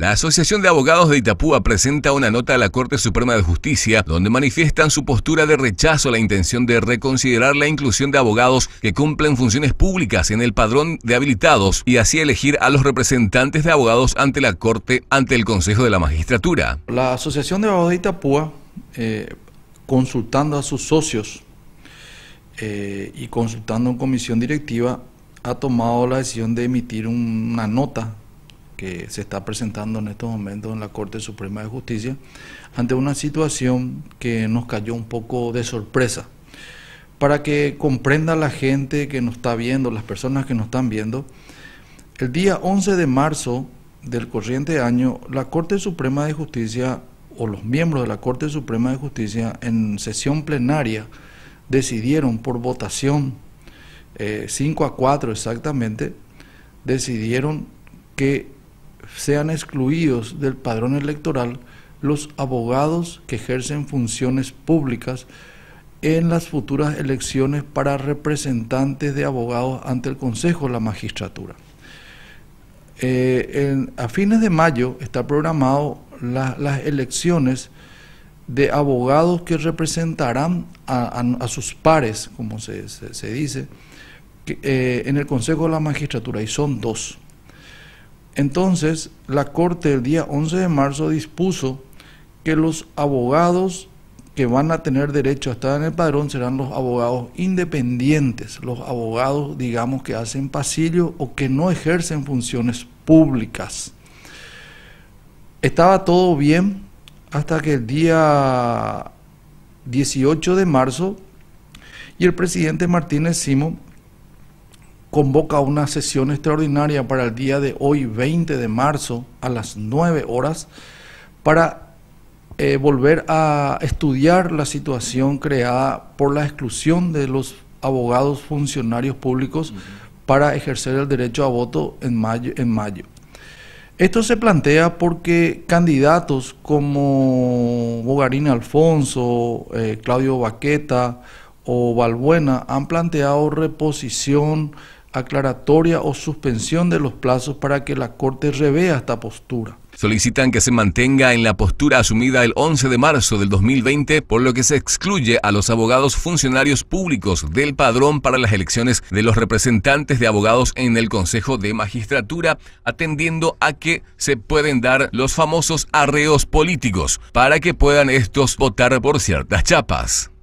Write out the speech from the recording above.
La Asociación de Abogados de Itapúa presenta una nota a la Corte Suprema de Justicia donde manifiestan su postura de rechazo a la intención de reconsiderar la inclusión de abogados que cumplen funciones públicas en el padrón de habilitados y así elegir a los representantes de abogados ante la Corte, ante el Consejo de la Magistratura. La Asociación de Abogados de Itapúa, eh, consultando a sus socios eh, y consultando en comisión directiva, ha tomado la decisión de emitir una nota que se está presentando en estos momentos en la Corte Suprema de Justicia, ante una situación que nos cayó un poco de sorpresa. Para que comprenda la gente que nos está viendo, las personas que nos están viendo, el día 11 de marzo del corriente año, la Corte Suprema de Justicia o los miembros de la Corte Suprema de Justicia en sesión plenaria decidieron por votación 5 eh, a 4 exactamente, decidieron que sean excluidos del padrón electoral los abogados que ejercen funciones públicas en las futuras elecciones para representantes de abogados ante el Consejo de la Magistratura. Eh, a fines de mayo está programado las elecciones de abogados que representarán a, sus pares, como se, dice, eh, en el Consejo de la Magistratura, y son dos. Entonces, la Corte el día 11 de marzo dispuso que los abogados que van a tener derecho a estar en el padrón serán los abogados independientes, los abogados, digamos, que hacen pasillo o que no ejercen funciones públicas. Estaba todo bien hasta que el día 18 de marzo y el presidente Martínez Simón convoca una sesión extraordinaria para el día de hoy, 20 de marzo, a las 9 horas, para eh, volver a estudiar la situación creada por la exclusión de los abogados funcionarios públicos para ejercer el derecho a voto en mayo, Esto se plantea porque candidatos como Bogarín Alfonso, eh, Claudio Baqueta o Balbuena han planteado reposición aclaratoria o suspensión de los plazos para que la Corte revea esta postura. Solicitan que se mantenga en la postura asumida el 11 de marzo del 2020, por lo que se excluye a los abogados funcionarios públicos del padrón para las elecciones de los representantes de abogados en el Consejo de Magistratura, atendiendo a que se pueden dar los famosos arreos políticos para que puedan estos votar por ciertas chapas.